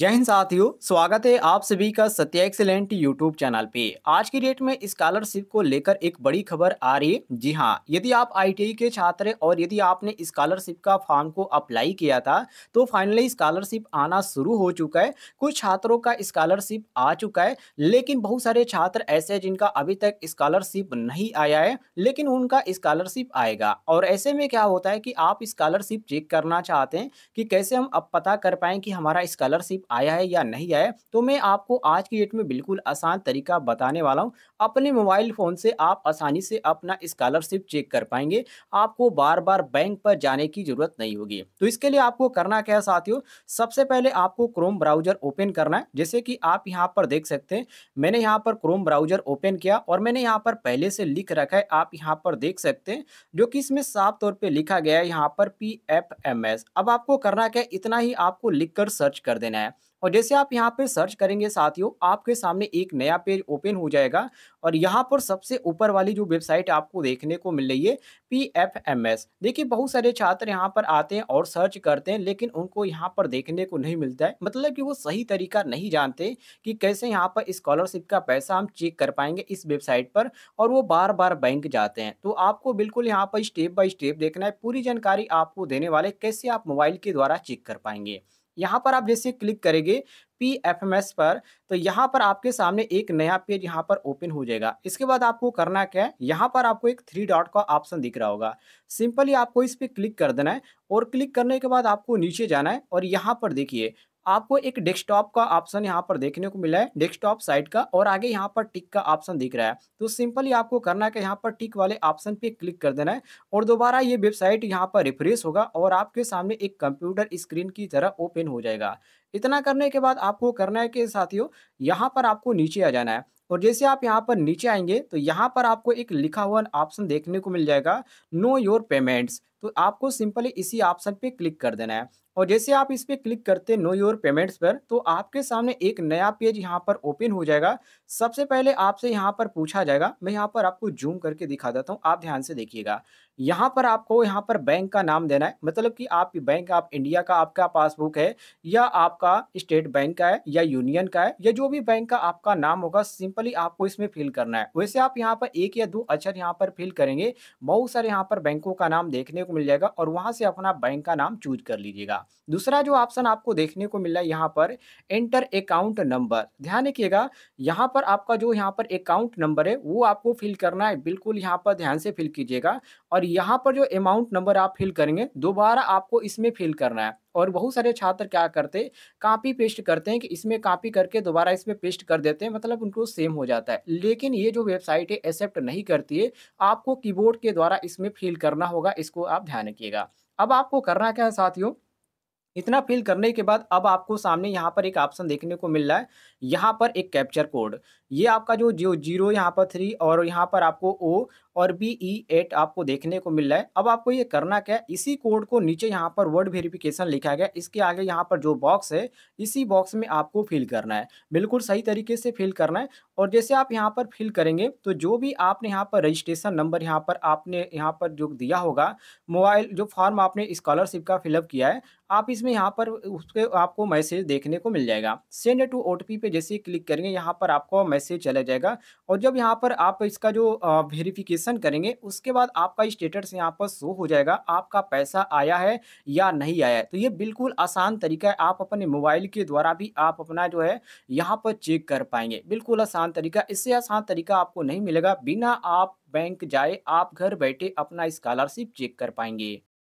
जय हिंद साथियों स्वागत है आप सभी का सत्या एक्सेलेंट यूट्यूब चैनल पे आज की डेट में स्कॉलरशिप को लेकर एक बड़ी खबर आ रही है जी हाँ यदि आप आईटीआई के छात्र हैं और यदि आपने स्कॉलरशिप का फॉर्म को अप्लाई किया था तो फाइनली स्कॉलरशिप आना शुरू हो चुका है कुछ छात्रों का स्कॉलरशिप आ चुका है लेकिन बहुत सारे छात्र ऐसे हैं जिनका अभी तक स्कॉलरशिप नहीं आया है लेकिन उनका स्कॉलरशिप आएगा और ऐसे में क्या होता है कि आप स्कॉलरशिप चेक करना चाहते हैं कि कैसे हम अब पता कर पाएँ कि हमारा स्कॉलरशिप आया है या नहीं आया तो मैं आपको आज की डेट में बिल्कुल आसान तरीका बताने वाला हूँ अपने मोबाइल फ़ोन से आप आसानी से अपना स्कॉलरशिप चेक कर पाएंगे आपको बार बार बैंक पर जाने की ज़रूरत नहीं होगी तो इसके लिए आपको करना क्या साथियों सबसे पहले आपको क्रोम ब्राउज़र ओपन करना है जैसे कि आप यहाँ पर देख सकते हैं मैंने यहाँ पर क्रोम ब्राउज़र ओपन किया और मैंने यहाँ पर पहले से लिख रखा है आप यहाँ पर देख सकते हैं जो कि इसमें साफ तौर पर लिखा गया है यहाँ पर पी एफ एम एस अब आपको करना क्या है इतना ही आपको लिख कर सर्च कर देना है और जैसे आप यहाँ पे सर्च करेंगे साथियों आपके सामने एक नया पेज ओपन हो जाएगा और यहाँ पर सबसे ऊपर वाली जो वेबसाइट आपको देखने को मिल रही है पी एफ एम एस देखिए बहुत सारे छात्र यहाँ पर आते हैं और सर्च करते हैं लेकिन उनको यहाँ पर देखने को नहीं मिलता है मतलब कि वो सही तरीका नहीं जानते कि कैसे यहाँ पर स्कॉलरशिप का पैसा हम चेक कर पाएंगे इस वेबसाइट पर और वो बार बार बैंक जाते हैं तो आपको बिल्कुल यहाँ पर स्टेप बाई स्टेप देखना है पूरी जानकारी आपको देने वाले कैसे आप मोबाइल के द्वारा चेक कर पाएंगे यहाँ पर आप जैसे क्लिक करेंगे पी एफ एम एस पर तो यहाँ पर आपके सामने एक नया पेज यहाँ पर ओपन हो जाएगा इसके बाद आपको करना क्या है यहाँ पर आपको एक थ्री डॉट का ऑप्शन दिख रहा होगा सिंपली आपको इस पर क्लिक कर देना है और क्लिक करने के बाद आपको नीचे जाना है और यहाँ पर देखिए आपको एक डेस्कटॉप का ऑप्शन यहाँ पर देखने को मिला है डेस्कटॉप साइट का और आगे यहाँ पर टिक का ऑप्शन दिख रहा है तो सिंपली आपको करना है कि यहाँ पर टिक वाले ऑप्शन पे क्लिक कर देना है और दोबारा ये वेबसाइट यहाँ पर रिफ्रेश होगा और आपके सामने एक कंप्यूटर स्क्रीन की तरह ओपन हो जाएगा इतना करने के बाद आपको करना है कि साथियों यहाँ पर आपको नीचे आ जाना है और जैसे आप यहाँ पर नीचे आएंगे तो यहाँ पर आपको एक लिखा हुआ ऑप्शन देखने को मिल जाएगा नो योर पेमेंट्स तो आपको सिंपली इसी ऑप्शन पे क्लिक कर देना है और जैसे आप इस पर क्लिक करते नो योर पेमेंट्स पर तो आपके सामने एक नया पेज यहाँ पर ओपन हो जाएगा सबसे पहले आपसे यहाँ पर पूछा जाएगा मैं यहाँ पर आपको जूम करके दिखा देता हूँ आप ध्यान से देखिएगा यहाँ पर आपको यहाँ पर बैंक का नाम देना है मतलब कि आप बैंक आप इंडिया का आपका पासबुक है या आपका स्टेट बैंक का है या यूनियन का है या जो भी बैंक का आपका नाम होगा सिंपली आपको इसमें फिल करना है वैसे आप यहाँ पर एक या दो अक्षर यहाँ पर फिल करेंगे बहुत सारे यहाँ पर बैंकों का नाम देखने को मिल जाएगा और वहाँ से अपना बैंक का नाम चूज कर लीजिएगा दूसरा जो ऑप्शन आपको देखने को मिल रहा है यहाँ पर एंटर अकाउंट नंबर ध्यान रखिएगा यहाँ पर आपका जो यहाँ पर अकाउंट नंबर है वो आपको फिल करना है बिल्कुल यहाँ पर ध्यान से फिल कीजिएगा और यहाँ पर जो अमाउंट नंबर आप फिल करेंगे दोबारा आपको इसमें फिल करना है और बहुत सारे छात्र क्या करते कापी पेस्ट करते हैं कि इसमें कापी करके दोबारा इसमें पेस्ट कर देते हैं मतलब उनको सेम हो जाता है लेकिन ये जो वेबसाइट है एक्सेप्ट नहीं करती है आपको कीबोर्ड के द्वारा इसमें फिल करना होगा इसको आप ध्यान रखिएगा अब आपको करना क्या है साथियों इतना फिल करने के बाद अब आपको सामने यहाँ पर एक ऑप्शन देखने को मिल रहा है यहाँ पर एक कैप्चर कोड ये आपका जो जो जीरो यहाँ पर थ्री और यहाँ पर आपको ओ और बी ई एट आपको देखने को मिल रहा है अब आपको ये करना क्या है इसी कोड को नीचे यहाँ पर वर्ड वेरिफिकेशन लिखा गया इसके आगे यहाँ पर जो बॉक्स है इसी बॉक्स में आपको फिल करना है बिल्कुल सही तरीके से फिल करना है और जैसे आप यहाँ पर फिल करेंगे तो जो भी आपने यहाँ पर रजिस्ट्रेशन नंबर यहाँ पर आपने यहाँ पर जो दिया होगा मोबाइल जो फॉर्म आपने स्कॉलरशिप का फिलअप किया है आप इसमें यहाँ पर उसके आपको मैसेज देखने को मिल जाएगा सेंड टू ओ टी पे जैसे क्लिक करेंगे यहाँ पर आपको मैसेज चला जाएगा और जब यहाँ पर आप इसका जो वेरिफिकेशन वेरिफिकेशन करेंगे उसके बाद आपका स्टेटस यहाँ पर शो हो जाएगा आपका पैसा आया है या नहीं आया है तो ये बिल्कुल आसान तरीका है आप अपने मोबाइल के द्वारा भी आप अपना जो है यहाँ पर चेक कर पाएंगे बिल्कुल आसान तरीका इससे आसान तरीका आपको नहीं मिलेगा बिना आप बैंक जाए आप घर बैठे अपना स्कॉलरशिप चेक कर पाएंगे